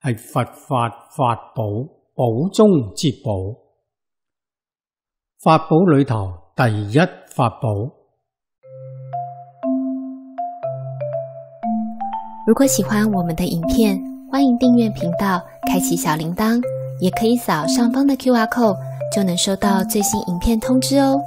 系佛法法宝宝中之宝，法宝里头第一法宝。如果喜欢我们的影片，欢迎订阅频道，开启小铃铛，也可以扫上方的 Q R code，就能收到最新影片通知哦。